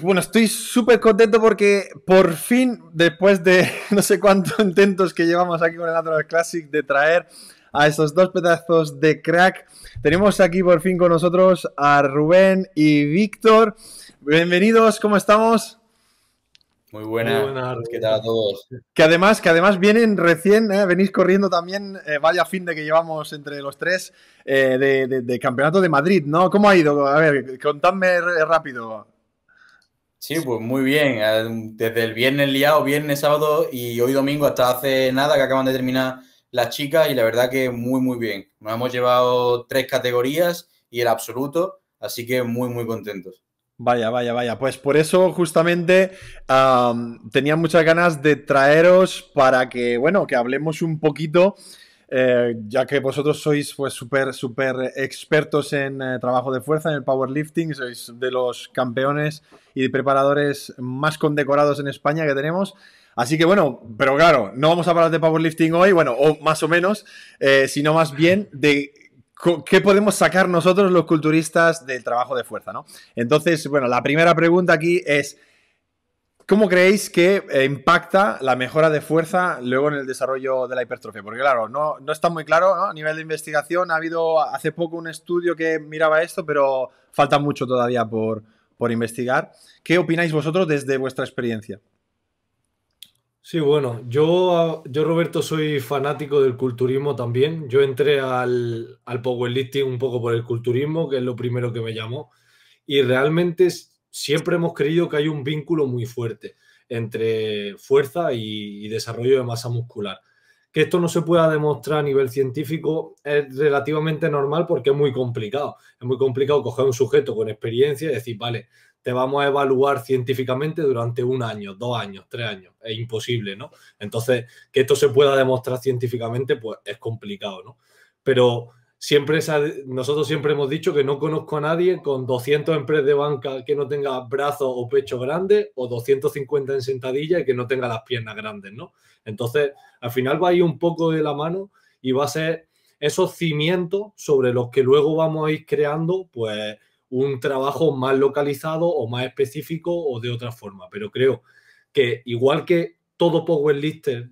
Bueno, estoy súper contento porque por fin, después de no sé cuántos intentos que llevamos aquí con el Natural Classic de traer a estos dos pedazos de crack, tenemos aquí por fin con nosotros a Rubén y Víctor. Bienvenidos, ¿cómo estamos? Muy buenas, ¿qué tal a todos? Que además, que además vienen recién, ¿eh? venís corriendo también, eh, vaya fin de que llevamos entre los tres, eh, del de, Campeonato de Madrid, ¿no? ¿Cómo ha ido? A ver, contadme rápido. Sí, pues muy bien. Eh, desde el viernes liado, viernes, sábado y hoy domingo hasta hace nada que acaban de terminar las chicas y la verdad que muy, muy bien. Nos hemos llevado tres categorías y el absoluto, así que muy, muy contentos. Vaya, vaya, vaya. Pues por eso justamente tenía muchas ganas de traeros para que, bueno, que hablemos un poquito eh, ya que vosotros sois pues súper super expertos en eh, trabajo de fuerza, en el powerlifting, sois de los campeones y preparadores más condecorados en España que tenemos. Así que bueno, pero claro, no vamos a hablar de powerlifting hoy, bueno, o más o menos, eh, sino más bien de qué podemos sacar nosotros los culturistas del trabajo de fuerza, ¿no? Entonces, bueno, la primera pregunta aquí es, ¿Cómo creéis que eh, impacta la mejora de fuerza luego en el desarrollo de la hipertrofia? Porque claro, no, está muy claro ¿no? a nivel de investigación. Ha habido hace poco un estudio que miraba esto, pero falta mucho todavía por, por investigar. ¿Qué opináis vosotros desde vuestra experiencia? Sí, bueno, yo, yo Roberto soy fanático del culturismo también. Yo entré al, al powerlifting un poco por el culturismo, que es lo primero que me llamó. Y realmente es siempre hemos creído que hay un vínculo muy fuerte entre fuerza y, desarrollo de masa muscular. Que esto no se pueda demostrar a nivel científico es relativamente normal porque es muy complicado. Es muy complicado coger un sujeto con experiencia y decir, vale, te vamos a evaluar científicamente durante un año, dos años, tres años. Es imposible, ¿no? Entonces, que esto se pueda demostrar científicamente, pues es complicado, ¿no? Pero siempre nosotros siempre hemos dicho que no conozco a nadie con 200 empresas de banca que no tenga brazos o pecho grandes o 250 en sentadilla y que no tenga las piernas grandes, ¿no? Entonces, al final va a ir un poco de la mano y va a ser esos cimientos sobre los que luego vamos a ir creando, pues, un trabajo más localizado o más específico o de otra forma. Pero creo que igual que todo Power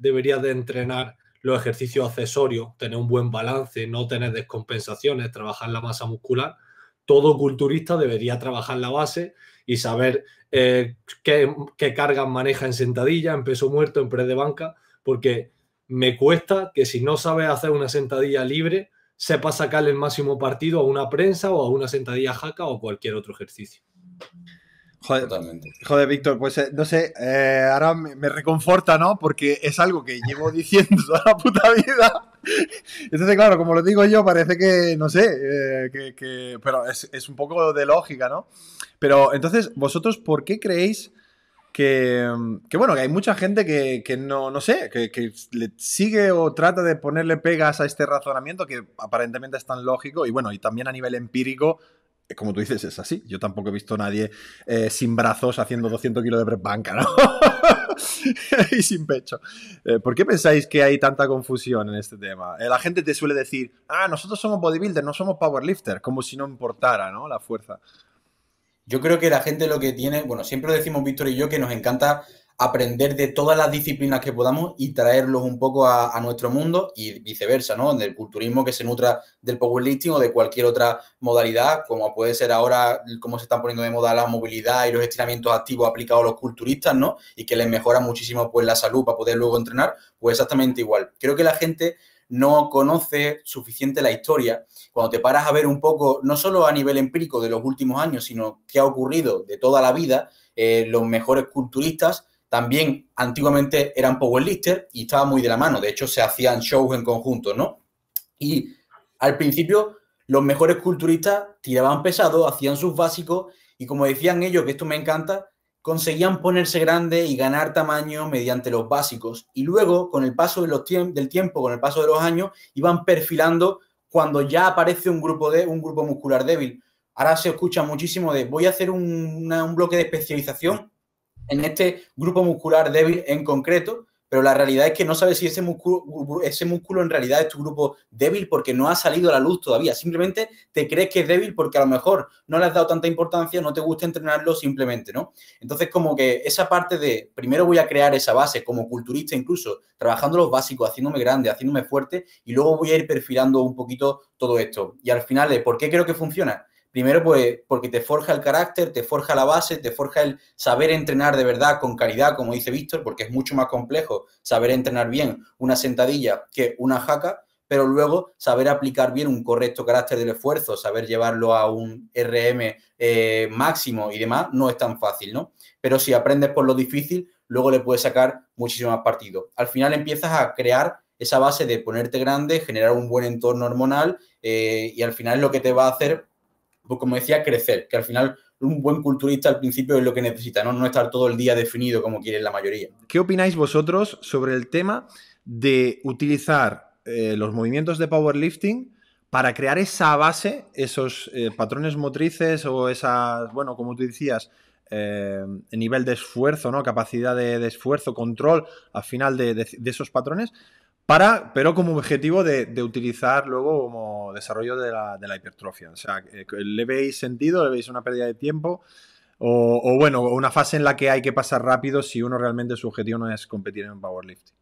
debería de entrenar los ejercicios accesorios, tener un buen balance, no tener descompensaciones, trabajar la masa muscular. Todo culturista debería trabajar la base y saber eh, qué, qué cargas maneja en sentadilla, en peso muerto, en press de banca, porque me cuesta que si no sabes hacer una sentadilla libre, sepa sacarle el máximo partido a una prensa o a una sentadilla jaca o cualquier otro ejercicio. Joder, Totalmente. joder Víctor, pues eh, no sé, eh, ahora me, reconforta, ¿no? Porque es algo que llevo diciendo toda la puta vida. Entonces, claro, como lo digo yo, parece que, no sé, eh, que, que, pero es, es, un poco de lógica, ¿no? Pero entonces, ¿vosotros por qué creéis que, que bueno, que hay mucha gente que, que no, no sé, que, le sigue o trata de ponerle pegas a este razonamiento que aparentemente es tan lógico y bueno, y también a nivel empírico como tú dices, es así. Yo tampoco he visto a nadie eh, sin brazos haciendo 200 kilos de press banca, ¿no? y sin pecho. Eh, ¿Por qué pensáis que hay tanta confusión en este tema? Eh, la gente te suele decir, ah, nosotros somos bodybuilders, no somos powerlifters, como si no importara, ¿no? La fuerza. Yo creo que la gente lo que tiene, bueno, siempre lo decimos Víctor y yo que nos encanta aprender de todas las disciplinas que podamos y traerlos un poco a, nuestro mundo y viceversa, ¿no? Del culturismo que se nutra del powerlifting o de cualquier otra modalidad, como puede ser ahora cómo se están poniendo de moda la movilidad y los estiramientos activos aplicados a los culturistas, ¿no? Y que les mejora muchísimo pues la salud para poder luego entrenar, pues exactamente igual. Creo que la gente no conoce suficiente la historia, cuando te paras a ver un poco, no solo a nivel empírico de los últimos años, sino qué ha ocurrido de toda la vida, eh, los mejores culturistas también antiguamente eran powerlifter y estaba muy de la mano. De hecho, se hacían shows en conjunto, ¿no? Y al principio, los mejores culturistas tiraban pesado, hacían sus básicos y como decían ellos, que esto me encanta, conseguían ponerse grande y ganar tamaño mediante los básicos. Y luego, con el paso del tiempo, con el paso de los años, iban perfilando cuando ya aparece un grupo, de, un grupo muscular débil. Ahora se escucha muchísimo de voy a hacer un bloque de especialización en este grupo muscular débil en concreto, pero la realidad es que no sabes si ese músculo, ese músculo en realidad es tu grupo débil porque no ha salido a la luz todavía. Simplemente te crees que es débil porque a lo mejor no le has dado tanta importancia, no te gusta entrenarlo simplemente, ¿no? Entonces, como que esa parte de primero voy a crear esa base como culturista, incluso trabajando los básicos, haciéndome grande, haciéndome fuerte, y luego voy a ir perfilando un poquito todo esto. Y al final, ¿por qué creo que funciona? Primero pues, porque te forja el carácter, te forja la base, te forja el saber entrenar de verdad con calidad, como dice Víctor, porque es mucho más complejo saber entrenar bien una sentadilla que una jaca, pero luego saber aplicar bien un correcto carácter del esfuerzo, saber llevarlo a un RM eh, máximo y demás, no es tan fácil, ¿no? Pero si aprendes por lo difícil, luego le puedes sacar muchísimo más partido. Al final empiezas a crear esa base de ponerte grande, generar un buen entorno hormonal eh, y al final es lo que te va a hacer pues, como decía, crecer, que al final un buen culturista al principio es lo que necesita, ¿no? No estar todo el día definido como quiere la mayoría. ¿Qué opináis vosotros sobre el tema de utilizar eh, los movimientos de powerlifting para crear esa base, esos eh, patrones motrices o esas, bueno, como tú decías, eh, nivel de esfuerzo, ¿no? Capacidad de, esfuerzo, control al final de esos patrones para, pero como objetivo de, utilizar luego como desarrollo de la, hipertrofia. O sea, eh, le veis sentido, le veis una pérdida de tiempo. O, bueno, una fase en la que hay que pasar rápido si uno realmente su objetivo no es competir en powerlifting.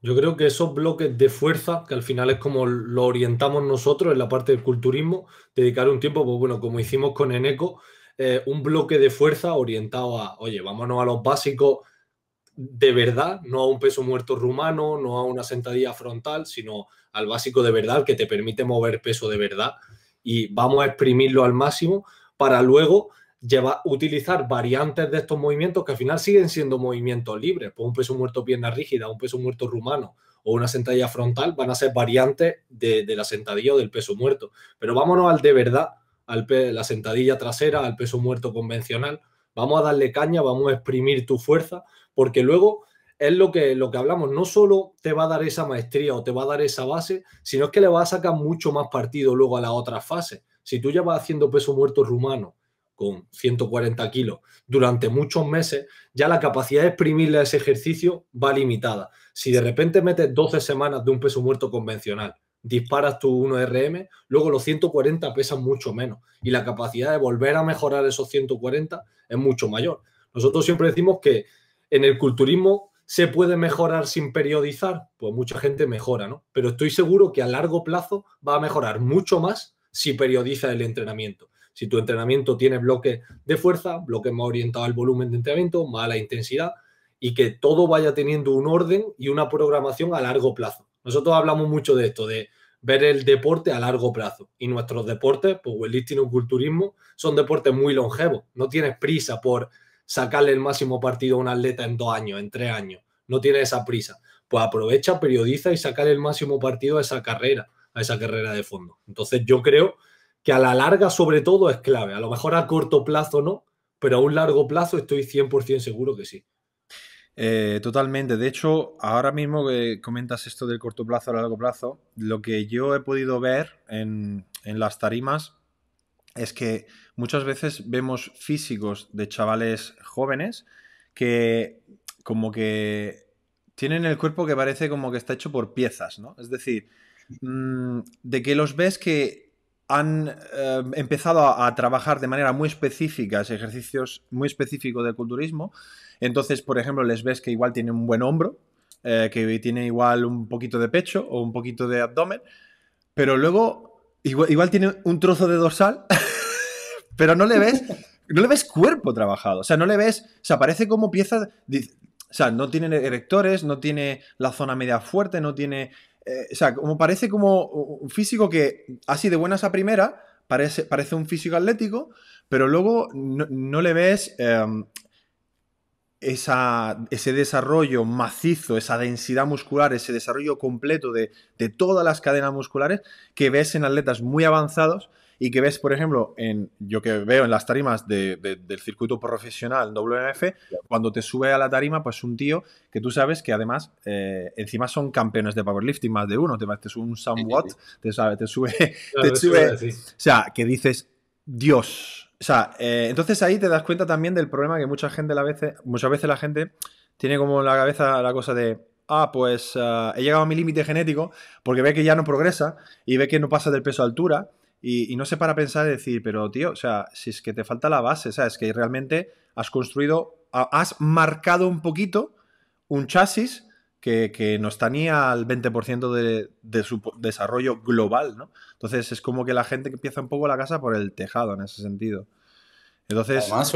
Yo creo que esos bloques de fuerza, que al final es como lo orientamos nosotros en la parte del culturismo, dedicar un tiempo, pues bueno, como hicimos con Eneco, eh, un bloque de fuerza orientado a, oye, vámonos a los básicos de verdad, no a un peso muerto rumano, no a una sentadilla frontal, sino al básico de verdad que te permite mover peso de verdad y vamos a exprimirlo al máximo para luego llevar, utilizar variantes de estos movimientos que al final siguen siendo movimientos libres, pues un peso muerto pierna rígida, un peso muerto rumano o una sentadilla frontal van a ser variantes de, la sentadilla o del peso muerto. Pero vámonos al de verdad, al la sentadilla trasera, al peso muerto convencional. Vamos a darle caña, vamos a exprimir tu fuerza porque luego es lo que, lo que hablamos, no solo te va a dar esa maestría o te va a dar esa base, sino que le va a sacar mucho más partido luego a las otras fases. Si tú ya vas haciendo peso muerto rumano con 140 kilos durante muchos meses, ya la capacidad de exprimirle a ese ejercicio va limitada. Si de repente metes 12 semanas de un peso muerto convencional, disparas tu 1RM, luego los 140 pesan mucho menos y la capacidad de volver a mejorar esos 140 es mucho mayor. Nosotros siempre decimos que en el culturismo se puede mejorar sin periodizar, pues mucha gente mejora, ¿no? Pero estoy seguro que a largo plazo va a mejorar mucho más si periodiza el entrenamiento. Si tu entrenamiento tiene bloques de fuerza, bloques más orientados al volumen de entrenamiento, más a la intensidad, y que todo vaya teniendo un orden y una programación a largo plazo. Nosotros hablamos mucho de esto, de ver el deporte a largo plazo. Y nuestros deportes, pues el o culturismo, son deportes muy longevos. No tienes prisa por sacarle el máximo partido a un atleta en dos años, en tres años. No tiene esa prisa. Pues aprovecha, periodiza y sacarle el máximo partido a esa carrera, a esa carrera de fondo. Entonces yo creo que a la larga sobre todo es clave. A lo mejor a corto plazo no, pero a un largo plazo estoy 100% seguro que sí. Eh, totalmente. De hecho, ahora mismo que comentas esto del corto plazo a largo plazo, lo que yo he podido ver en, en las tarimas es que muchas veces vemos físicos de chavales jóvenes que como que tienen el cuerpo que parece como que está hecho por piezas, ¿no? Es decir, mm, de que los ves que han eh, empezado a, trabajar de manera muy específica, ejercicios muy específicos del culturismo, entonces, por ejemplo, les ves que igual tienen un buen hombro, eh, que tiene igual un poquito de pecho o un poquito de abdomen, pero luego igual, igual tiene un trozo de dorsal pero no le ves, no le ves cuerpo trabajado. O sea, no le ves, o sea, parece como pieza, o sea, no tiene erectores, no tiene la zona media fuerte, no tiene, eh, o sea, como parece como un físico que así de buenas a primera parece, parece un físico atlético, pero luego no, le ves em, esa, ese desarrollo macizo, esa densidad muscular, ese desarrollo completo de, de, todas las cadenas musculares que ves en atletas muy avanzados y que ves, por ejemplo, en yo que veo en las tarimas de, del circuito profesional WMF, cuando te sube a la tarima, pues un tío que tú sabes que además eh, encima son campeones de powerlifting, más de uno, te, te sube un somewhat, te, te sube, te o sea, que dices, Dios, o sea, eh, entonces ahí te das cuenta también del problema que mucha gente la veces, muchas veces la gente tiene como en la cabeza la cosa de, ah, pues eh, he llegado a mi límite genético porque ve que ya no progresa y ve que no pasa del peso a altura y, no se para pensar y decir, pero tío, o sea, si es que te falta la base, o sea, es Que realmente has construido, has marcado un poquito un chasis que, que no está ni al 20% de, de, su desarrollo global, ¿no? Entonces es como que la gente empieza un poco la casa por el tejado en ese sentido. Entonces... Además,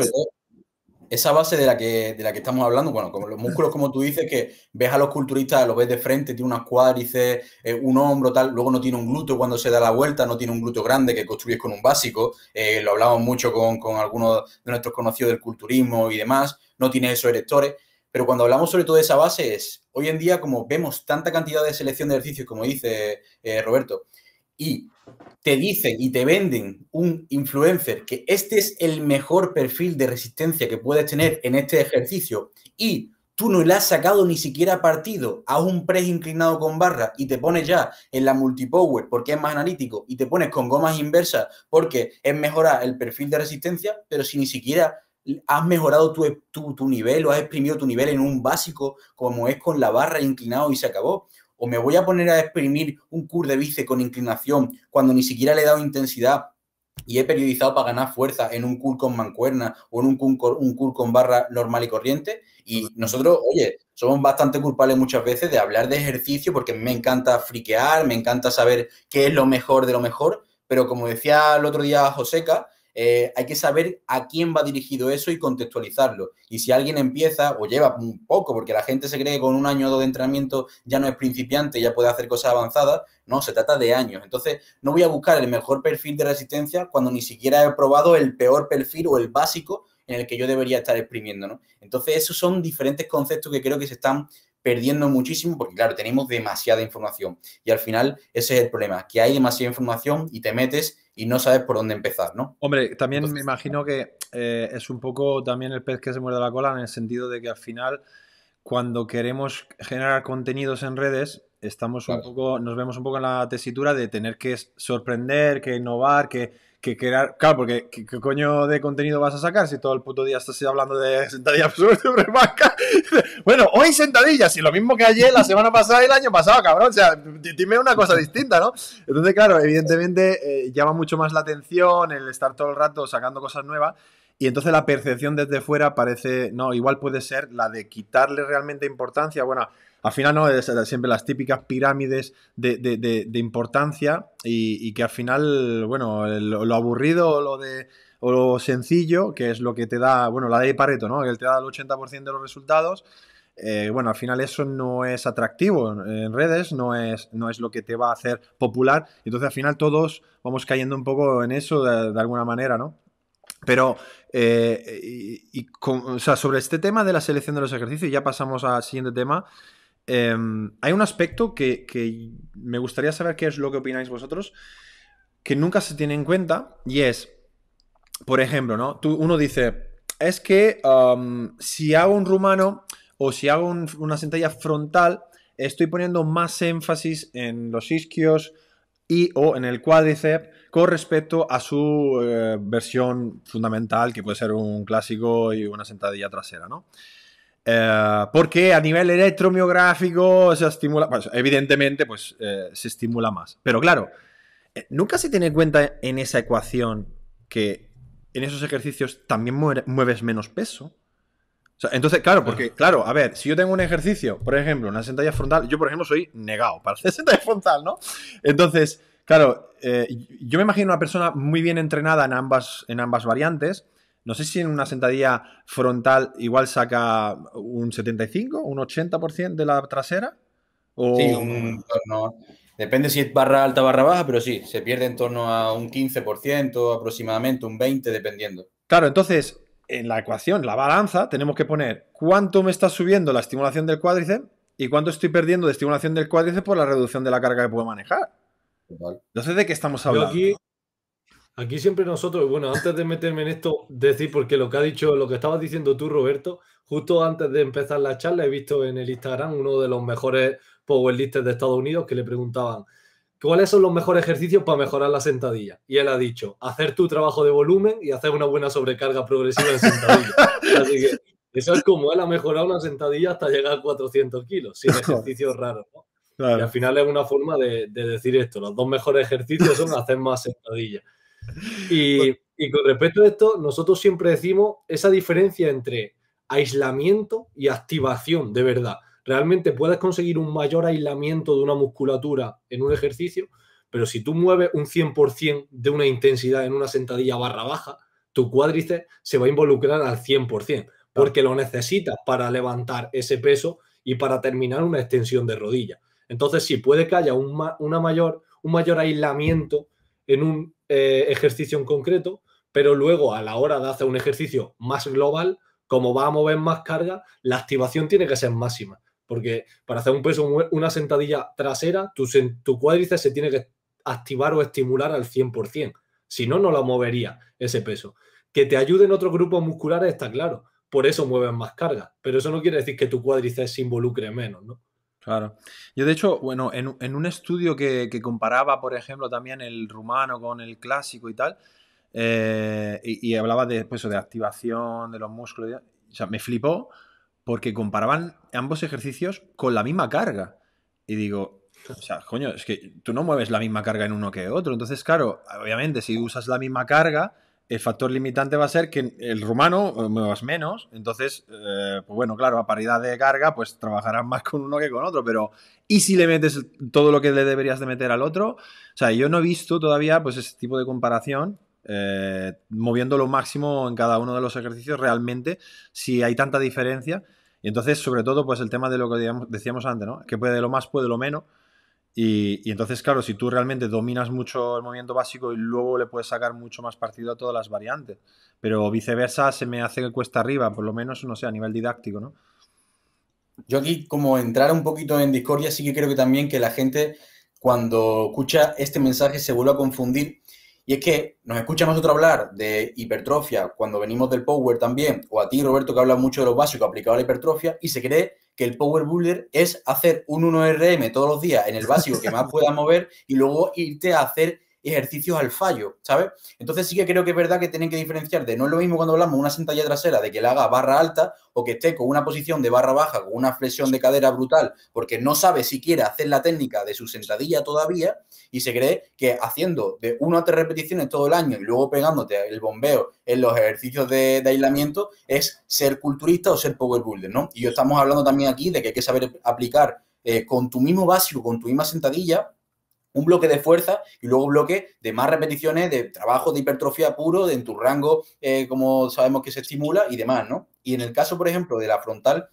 esa base de la, que, de la que estamos hablando, bueno, como los músculos, como tú dices, que ves a los culturistas, los ves de frente, tiene unas cuádrices, eh, un hombro, tal, luego no tiene un glúteo cuando se da la vuelta, no tiene un glúteo grande que construyes con un básico, eh, lo hablamos mucho con, con algunos de nuestros conocidos del culturismo y demás, no tiene esos erectores. Pero cuando hablamos sobre todo de esa base es, hoy en día como vemos tanta cantidad de selección de ejercicios, como dice eh, Roberto, y te dicen y te venden un influencer que este es el mejor perfil de resistencia que puedes tener en este ejercicio y tú no le has sacado ni siquiera partido a un press inclinado con barra y te pones ya en la multipower porque es más analítico y te pones con gomas inversas porque es mejorar el perfil de resistencia, pero si ni siquiera has mejorado tu, nivel o has exprimido tu nivel en un básico, como es con la barra inclinado y se acabó. O me voy a poner a exprimir un curl de bice con inclinación cuando ni siquiera le he dado intensidad y he periodizado para ganar fuerza en un curl con mancuerna o en un un con barra normal y corriente. Y nosotros, oye, somos bastante culpables muchas veces de hablar de ejercicio porque me encanta friquear, me encanta saber qué es lo mejor de lo mejor. Pero como decía el otro día Joseca, eh, hay que saber a quién va dirigido eso y contextualizarlo. Y si alguien empieza o lleva un poco, porque la gente se cree que con un año o dos de entrenamiento ya no es principiante, ya puede hacer cosas avanzadas, no, se trata de años. Entonces, no voy a buscar el mejor perfil de resistencia cuando ni siquiera he probado el peor perfil o el básico en el que yo debería estar exprimiendo, Entonces, esos son diferentes conceptos que creo que se están perdiendo muchísimo porque, claro, tenemos demasiada información. Y al final, ese es el problema, que hay demasiada información y te metes y no sabes por dónde empezar, ¿no? Hombre, también me imagino que eh, es un poco también el pez que se muerde la cola en el sentido de que al final cuando queremos generar contenidos en redes estamos un poco nos vemos un poco en la tesitura de tener que sorprender, que innovar, que que crear, claro, porque ¿qué, coño de contenido vas a sacar si todo el puto día estás hablando de sentadillas sobre vaca. bueno, hoy sentadillas, y lo mismo que ayer, la semana pasada y el año pasado, cabrón, o sea, dime una cosa distinta, ¿no? Entonces, claro, evidentemente eh, llama mucho más la atención el estar todo el rato sacando cosas nuevas y entonces la percepción desde fuera parece, no, igual puede ser la de quitarle realmente importancia. Bueno, al final no, es siempre las típicas pirámides de, importancia y, que al final, bueno, lo, aburrido o lo de lo sencillo, que es lo que te da, bueno, la de Pareto, ¿no? Que te da el 80% de los resultados. Eh, bueno, al final eso no es atractivo en redes, no es, no es lo que te va a hacer popular. Entonces, al final todos vamos cayendo un poco en eso de alguna manera, ¿no? Pero, eh, sobre este tema de la selección de los ejercicios, ya pasamos al siguiente tema. Em, hay un aspecto que, me gustaría saber qué es lo que opináis vosotros, que nunca se tiene en cuenta, y es, por ejemplo, ¿no? uno dice, es que si hago un rumano o si hago una sentadilla frontal, estoy poniendo más énfasis en los isquios, y o en el cuádriceps con respecto a su eh, versión fundamental, que puede ser un clásico y una sentadilla trasera, ¿no? Eh, porque a nivel electromiográfico se estimula, pues, evidentemente, pues eh, se estimula más. Pero claro, nunca se tiene en cuenta en esa ecuación que en esos ejercicios también mueves menos peso entonces, claro, porque, claro, a ver, si yo tengo un ejercicio, por ejemplo, una sentadilla frontal, yo, por ejemplo, soy negado para hacer sentadilla frontal, ¿no? Entonces, claro, eh, yo me imagino una persona muy bien entrenada en ambas, en ambas variantes. No sé si en una sentadilla frontal igual saca un 75, un 80% de la trasera. Sí, Depende si es barra alta, barra baja, pero sí, se pierde en torno a un 15% aproximadamente, un 20% dependiendo. Claro, entonces, en la ecuación, la balanza, tenemos que poner cuánto me está subiendo la estimulación del cuádriceps y cuánto estoy perdiendo de estimulación del cuádrice por la reducción de la carga que puedo manejar. Entonces, ¿de qué estamos hablando? Aquí, siempre nosotros, bueno, antes de meterme en esto, decir, porque lo que ha dicho, lo que estabas diciendo tú, Roberto, justo antes de empezar la charla, he visto en el Instagram uno de los mejores powerlisters de Estados Unidos que le preguntaban, ¿cuáles son los mejores ejercicios para mejorar la sentadilla? Y él ha dicho, hacer tu trabajo de volumen y hacer una buena sobrecarga progresiva en sentadilla. eso es como él ha mejorado una sentadilla hasta llegar a 400 kilos, sin ejercicios raros. Y al final es una forma de, decir esto, los dos mejores ejercicios son hacer más sentadillas. Pues y con respecto a esto, nosotros siempre decimos esa diferencia entre aislamiento y activación, de verdad. Realmente puedes conseguir un mayor aislamiento de una musculatura en un ejercicio, pero si tú mueves un 100% de una intensidad en una sentadilla barra baja, tu cuádriceps se va a involucrar al 100%, porque lo necesitas para levantar ese peso y para terminar una extensión de rodilla. Entonces, sí, puede que haya un, una mayor, un mayor aislamiento en un eh, ejercicio en concreto, pero luego a la hora de hacer un ejercicio más global, como va a mover más carga, la activación tiene que ser máxima. Porque para hacer un peso, una sentadilla trasera, tu, tu cuádriceps se tiene que activar o estimular al 100%. Si no, no la movería ese peso. Que te ayuden otros grupos musculares está claro. Por eso mueven más carga. Pero eso no quiere decir que tu cuádriceps se involucre menos, ¿no? Claro. Yo, de hecho, bueno, en, un estudio que, comparaba, por ejemplo, también el rumano con el clásico y tal, eh, y, hablaba de, pues, de activación de los músculos, y, o me flipó porque comparaban ambos ejercicios con la misma carga. Y digo, o sea, coño, es que tú no mueves la misma carga en uno que otro. Entonces, claro, obviamente, si usas la misma carga, el factor limitante va a ser que el rumano eh, muevas menos. Entonces, eh, pues bueno, claro, a paridad de carga, pues trabajarás más con uno que con otro. Pero, ¿y si le metes todo lo que le deberías de meter al otro? O sea, yo no he visto todavía pues ese tipo de comparación. Eh, moviendo lo máximo en cada uno de los ejercicios realmente si hay tanta diferencia y entonces, sobre todo, pues el tema de lo que decíamos antes, ¿no? Que puede lo más, puede lo menos. Y, entonces, claro, si tú realmente dominas mucho el movimiento básico y luego le puedes sacar mucho más partido a todas las variantes. Pero viceversa, se me hace que cuesta arriba, por lo menos, no sé, a nivel didáctico, ¿no? Yo aquí, como entrar un poquito en discordia, sí que creo que también que la gente, cuando escucha este mensaje, se vuelve a confundir y es que nos escucha nosotros hablar de hipertrofia cuando venimos del power también, o a ti, Roberto, que habla mucho de lo básico aplicado a la hipertrofia, y se cree que el power builder es hacer un 1RM todos los días en el básico que más pueda mover y luego irte a hacer ejercicios al fallo, ¿sabes? Entonces sí que creo que es verdad que tienen que diferenciar de no es lo mismo cuando hablamos de una sentadilla trasera de que la haga barra alta o que esté con una posición de barra baja, con una flexión de cadera brutal, porque no sabe siquiera hacer la técnica de su sentadilla todavía y se cree que haciendo de una a tres repeticiones todo el año y luego pegándote el bombeo en los ejercicios de, aislamiento es ser culturista o ser powerbuilder, ¿no? Y yo estamos hablando también aquí de que hay que saber aplicar eh, con tu mismo básico, con tu misma sentadilla, un bloque de fuerza y luego bloque de más repeticiones, de trabajo de hipertrofia puro, de en tu rango, eh, como sabemos que se estimula y demás, ¿no? Y en el caso, por ejemplo, de la frontal,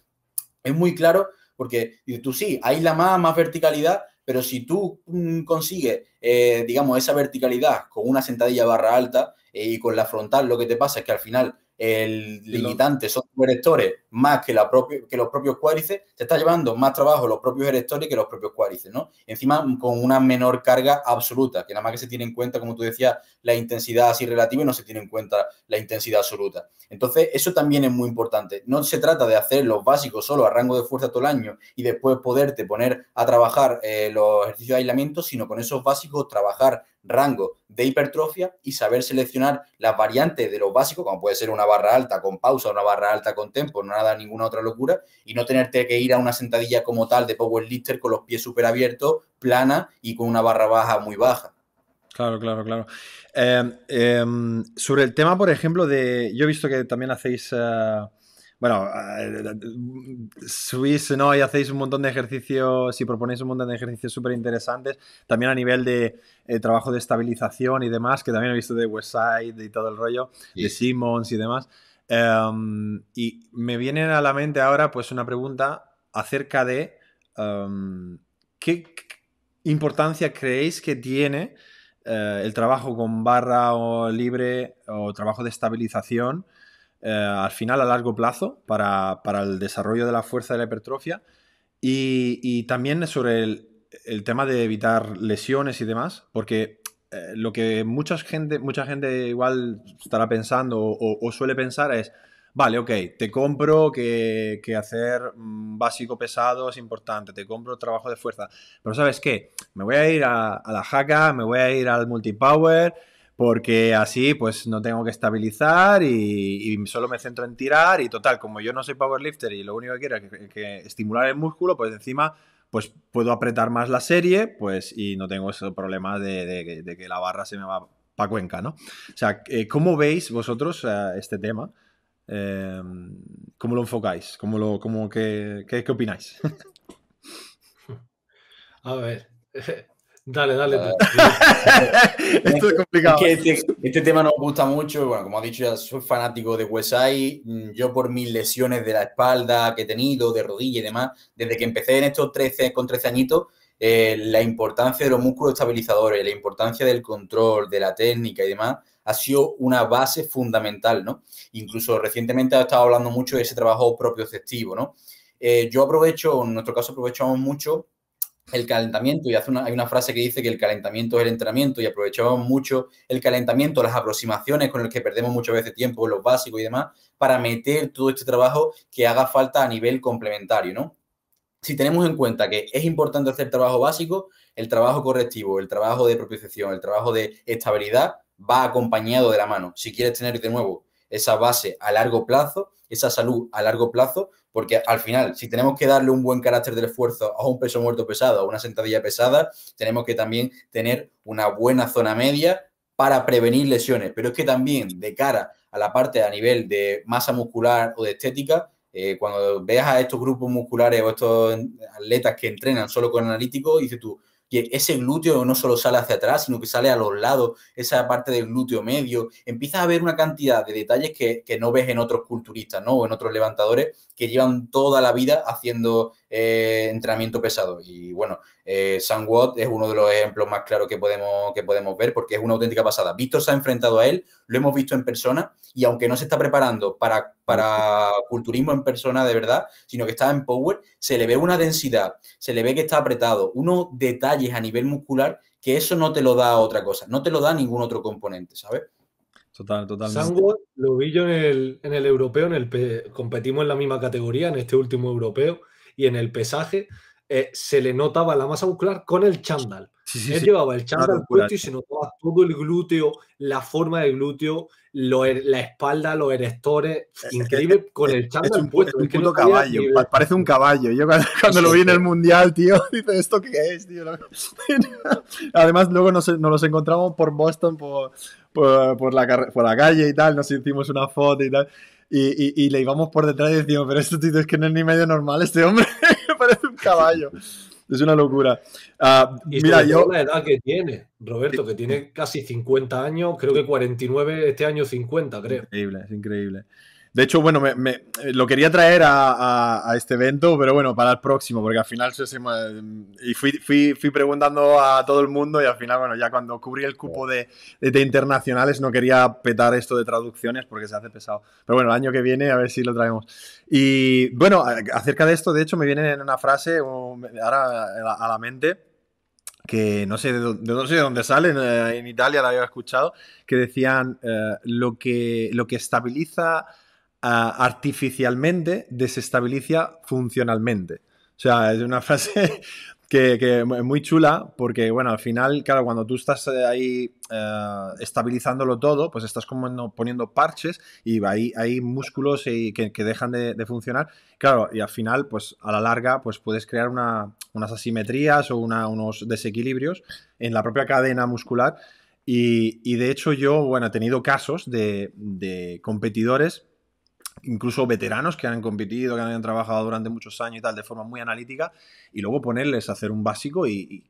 es muy claro porque tú sí, hay la más, verticalidad, pero si tú mm, consigues, eh, digamos, esa verticalidad con una sentadilla barra alta eh, y con la frontal, lo que te pasa es que al final el limitante son los erectores más que, los propios cuádrices, te está llevando más trabajo los propios erectores que los propios cuádrices, ¿no? Encima con una menor carga absoluta, que nada más que se tiene en cuenta, como tú decías, la intensidad así relativa y no se tiene en cuenta la intensidad absoluta. Entonces, eso también es muy importante. No se trata de hacer los básicos solo a rango de fuerza todo el año y después poderte poner a trabajar eh, los ejercicios de aislamiento, sino con esos básicos trabajar rango de hipertrofia y saber seleccionar las variantes de lo básico, como puede ser una barra alta con pausa, una barra alta con tempo, no nada, ninguna otra locura, y no tenerte que ir a una sentadilla como tal de power lifter con los pies súper abiertos, plana y con una barra baja muy baja. Claro, claro, claro. Eh, em, sobre el tema, por ejemplo, de. Yo he visto que también hacéis. Eh, bueno, eh, subís ¿no? y hacéis un montón de ejercicios y proponéis un montón de ejercicios súper interesantes, también a nivel de eh, trabajo de estabilización y demás, que también he visto de Westside y todo el rollo, de Simmons y demás. Em, y me viene a la mente ahora pues una pregunta acerca de em, qué importancia creéis que tiene eh, el trabajo con barra o libre o trabajo de estabilización eh, al final a largo plazo para, el desarrollo de la fuerza de la hipertrofia y, también sobre el, tema de evitar lesiones y demás, porque eh, lo que mucha gente, mucha gente igual estará pensando o, suele pensar es, vale, ok, te compro que, hacer mm, básico pesado es importante, te compro trabajo de fuerza, pero ¿sabes qué? Me voy a ir a, a la jaca, me voy a ir al multipower porque así pues no tengo que estabilizar y, solo me centro en tirar y total, como yo no soy powerlifter y lo único que quiero es estimular el músculo, pues encima pues puedo apretar más la serie pues y no tengo ese problema de, que la barra se me va para cuenca, ¿no? O sea, eh, ¿cómo veis vosotros eh, este tema? Em, ¿Cómo lo enfocáis? ¿Cómo lo, qué, qué opináis? A ver, Dale, dale. Pues. Esto es complicado. Este, este, tema nos gusta mucho. Bueno, como ha dicho, ya soy fanático de Wesai. Mm, yo, por mis lesiones de la espalda que he tenido, de rodilla y demás, desde que empecé en estos 13, con 13 añitos, eh, la importancia de los músculos estabilizadores, la importancia del control, de la técnica y demás, ha sido una base fundamental, ¿no? Incluso recientemente he estado hablando mucho de ese trabajo propio ¿no? Eh, yo aprovecho, en nuestro caso aprovechamos mucho el calentamiento, y hace una, hay una frase que dice que el calentamiento es el entrenamiento y aprovechamos mucho el calentamiento, las aproximaciones con el que perdemos muchas veces tiempo, los básicos y demás, para meter todo este trabajo que haga falta a nivel complementario, ¿no? Si tenemos en cuenta que es importante hacer trabajo básico, el trabajo correctivo, el trabajo de propiciación, el trabajo de estabilidad va acompañado de la mano. Si quieres tener de nuevo esa base a largo plazo, esa salud a largo plazo, porque al final, si tenemos que darle un buen carácter del esfuerzo a un peso muerto pesado, a una sentadilla pesada, tenemos que también tener una buena zona media para prevenir lesiones. Pero es que también de cara a la parte a nivel de masa muscular o de estética, eh, cuando veas a estos grupos musculares o estos atletas que entrenan solo con analíticos, dices tú, y e, ese glúteo no solo sale hacia atrás, sino que sale a los lados, esa parte del glúteo medio. Empiezas a ver una cantidad de detalles que, no ves en otros culturistas, ¿no? O en otros levantadores que llevan toda la vida haciendo eh, entrenamiento pesado. Y bueno, eh, Sam es uno de los ejemplos más claros que podemos, que podemos ver porque es una auténtica pasada. Víctor se ha enfrentado a él, lo hemos visto en persona y aunque no se está preparando para, para culturismo en persona de verdad, sino que está en power, se le ve una densidad, se le ve que está apretado, unos detalles a nivel muscular que eso no te lo da otra cosa, no te lo da ningún otro componente, ¿sabes? Total, totalmente. lo vi yo en el, en el europeo, en el competimos en la misma categoría, en este último europeo, y en el pesaje eh, se le notaba la masa muscular con el chándal. Él llevaba el chándal puesto y se notaba todo el glúteo, la forma del glúteo, lo, er, la espalda, los erectores, increíble con el chándal puesto. un, puto caballo, parece un caballo. Yo cuando, lo vi en el mundial, tío, dice, ¿esto qué es, tío? Además, luego nos, los encontramos por Boston, por, la, calle y tal, nos hicimos una foto y tal. Y, y, le íbamos por detrás y decíamos, pero esto tío, es que no es ni medio normal este hombre. caballo. Es una locura. Ah, y mira, yo. La edad que tiene, Roberto, que tiene casi 50 años, creo que 49, este año 50, creo. Increíble, es increíble. De hecho, bueno, me, eh, lo quería traer a, este evento, pero bueno, para el próximo, porque al final fui, preguntando a todo el mundo y al final, bueno, ya cuando cubrí el cupo de, internacionales no quería petar esto de traducciones porque se hace pesado. Pero bueno, el año que viene a ver si lo traemos. Y bueno, acerca de esto, de hecho, me viene en una frase ahora a la mente que no sé de, dónde, no dónde sale, eh, en, Italia la había escuchado, que decían eh, lo, que, lo que estabiliza artificialmente desestabiliza funcionalmente. O sea, es una frase que, es muy chula porque, bueno, al final, claro, cuando tú estás eh, ahí eh, estabilizándolo todo, pues estás como poniendo parches y hay, músculos que, dejan de, funcionar. Claro, y al final, pues a la larga, pues puedes crear unas asimetrías o unos desequilibrios en la propia cadena muscular. Y, de hecho yo, bueno, he tenido casos de competidores incluso veteranos que han competido, que han trabajado durante muchos años y tal, de forma muy analítica, y luego ponerles a hacer un básico y,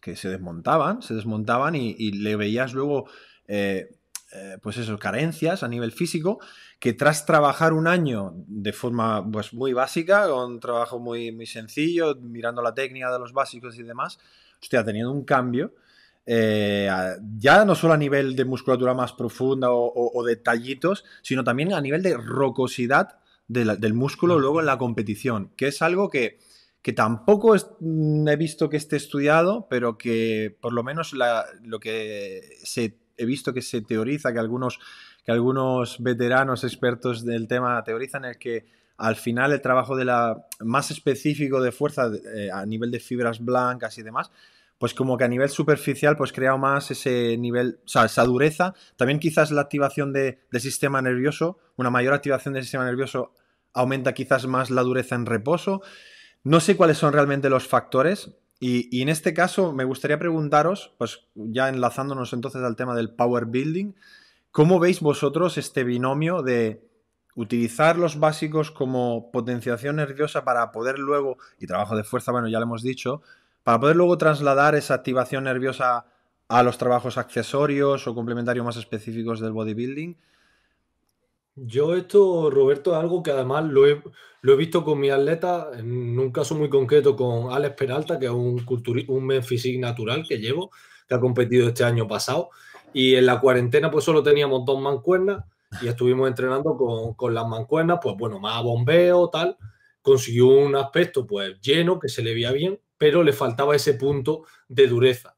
que, se desmontaban, se desmontaban y, le veías luego, eh, eh, pues eso, carencias a nivel físico, que tras trabajar un año de forma pues, muy básica, con trabajo muy, muy sencillo, mirando la técnica de los básicos y demás, hostia, teniendo un cambio eh, ya no solo a nivel de musculatura más profunda o, de tallitos detallitos, sino también a nivel de rocosidad del músculo luego en la competición, que es algo que, tampoco mm, he visto que esté estudiado, pero que por lo menos lo que he visto que se teoriza, que algunos, que algunos veteranos expertos del tema teorizan, es que al final el trabajo de la, más específico de fuerza eh, a nivel de fibras blancas y demás, pues como que a nivel superficial, pues crea más ese nivel, o sea, esa dureza. También quizás la activación de, del sistema nervioso, una mayor activación del sistema nervioso aumenta quizás más la dureza en reposo. No sé cuáles son realmente los factores. Y, y en este caso me gustaría preguntaros, pues ya enlazándonos entonces al tema del power building, ¿cómo veis vosotros este binomio de utilizar los básicos como potenciación nerviosa para poder luego, y trabajo de fuerza, bueno, ya lo hemos dicho, para poder luego trasladar esa activación nerviosa a los trabajos accesorios o complementarios más específicos del bodybuilding. Yo esto, Roberto, es algo que además lo he, visto con mi atleta, en un caso muy concreto con Alex Peralta, que es un, un men natural que llevo, que ha competido este año pasado. Y en la cuarentena pues solo teníamos dos mancuernas y estuvimos entrenando con, con las mancuernas, pues bueno, más bombeo, tal. Consiguió un aspecto pues lleno, que se le veía bien, pero le faltaba ese punto de dureza.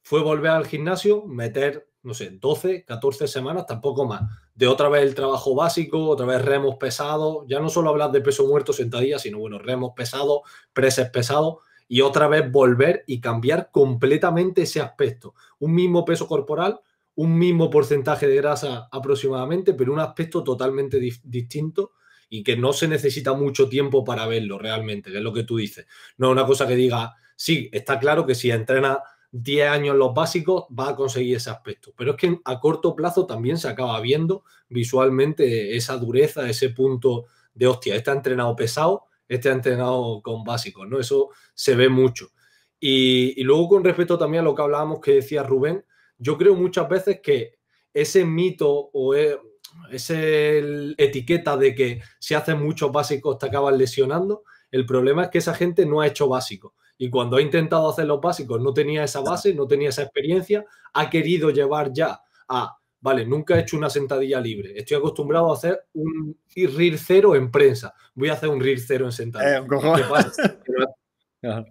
Fue volver al gimnasio, meter, no sé, 12, 14 semanas, tampoco más. De otra vez el trabajo básico, otra vez remos pesados, ya no solo hablar de peso muerto sentadillas, sino bueno, remos pesados, preses pesados y otra vez volver y cambiar completamente ese aspecto. Un mismo peso corporal, un mismo porcentaje de grasa aproximadamente, pero un aspecto totalmente distinto y que no se necesita mucho tiempo para verlo realmente, que es lo que tú dices. No es una cosa que diga, sí, está claro que si entrena 10 años los básicos va a conseguir ese aspecto, pero es que a corto plazo también se acaba viendo visualmente esa dureza, ese punto de hostia, este ha entrenado pesado, este ha entrenado con básicos, ¿no? Eso se ve mucho. Y, y luego con respecto también a lo que hablábamos que decía Rubén, yo creo muchas veces que ese mito o... Es, esa etiqueta de que si haces muchos básicos te acabas lesionando, el problema es que esa gente no ha hecho básicos. Y cuando ha intentado hacer los básicos, no tenía esa base, no tenía esa experiencia, ha querido llevar ya a, vale, nunca he hecho una sentadilla libre, estoy acostumbrado a hacer un RIR cero en prensa, voy a hacer un RIR cero en sentadilla. Eh,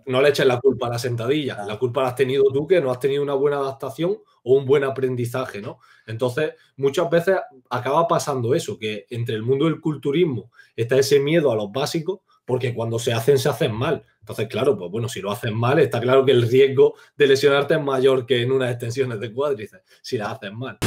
No le eches la culpa a la sentadilla, la culpa la has tenido tú que no has tenido una buena adaptación o un buen aprendizaje, ¿no? Entonces, muchas veces acaba pasando eso, que entre el mundo del culturismo está ese miedo a los básicos, porque cuando se hacen, se hacen mal. Entonces, claro, pues bueno, si lo hacen mal, está claro que el riesgo de lesionarte es mayor que en unas extensiones de cuádriceps, si las haces mal.